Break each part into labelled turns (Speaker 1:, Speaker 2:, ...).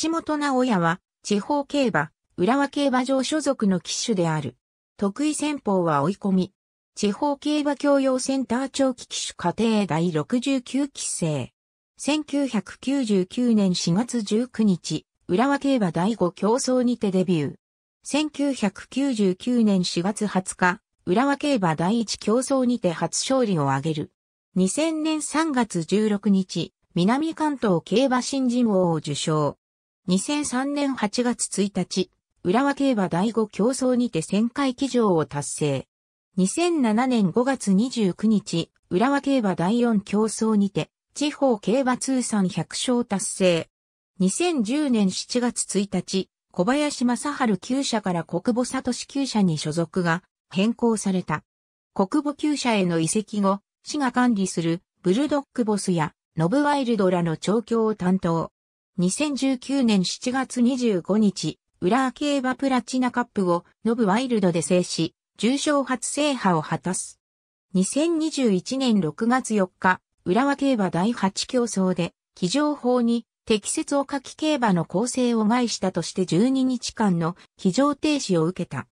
Speaker 1: 橋本直也は、地方競馬、浦和競馬場所属の騎手である。得意戦法は追い込み。地方競馬教養センター長期騎手家庭第69期生。1999年4月19日、浦和競馬第5競争にてデビュー。1999年4月20日、浦和競馬第1競争にて初勝利を挙げる。2000年3月16日、南関東競馬新人王を受賞。2003年8月1日、浦和競馬第5競争にて1000回騎乗を達成。2007年5月29日、浦和競馬第4競争にて、地方競馬通算100勝達成。2010年7月1日、小林正春旧社から国母里旧社に所属が変更された。国母旧社への移籍後、市が管理するブルドックボスやノブワイルドらの調教を担当。2019年7月25日、浦和競馬プラチナカップをノブワイルドで制し、重賞初制覇を果たす。2021年6月4日、浦和競馬第8競争で、騎乗法に適切を書き競馬の構成を害したとして12日間の騎乗停止を受けた。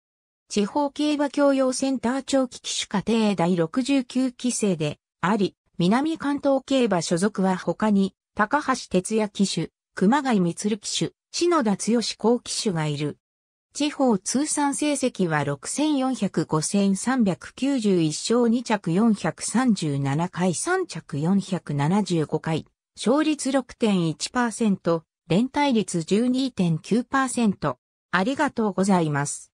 Speaker 1: 地方競馬教養センター長期機種課程第69期生であり、南関東競馬所属は他に、高橋哲也機種、熊谷光騎手、篠田剛高騎手がいる。地方通算成績は6405,391勝2着437回3着475回、勝率6.1%、連帯率12.9%。ありがとうございます。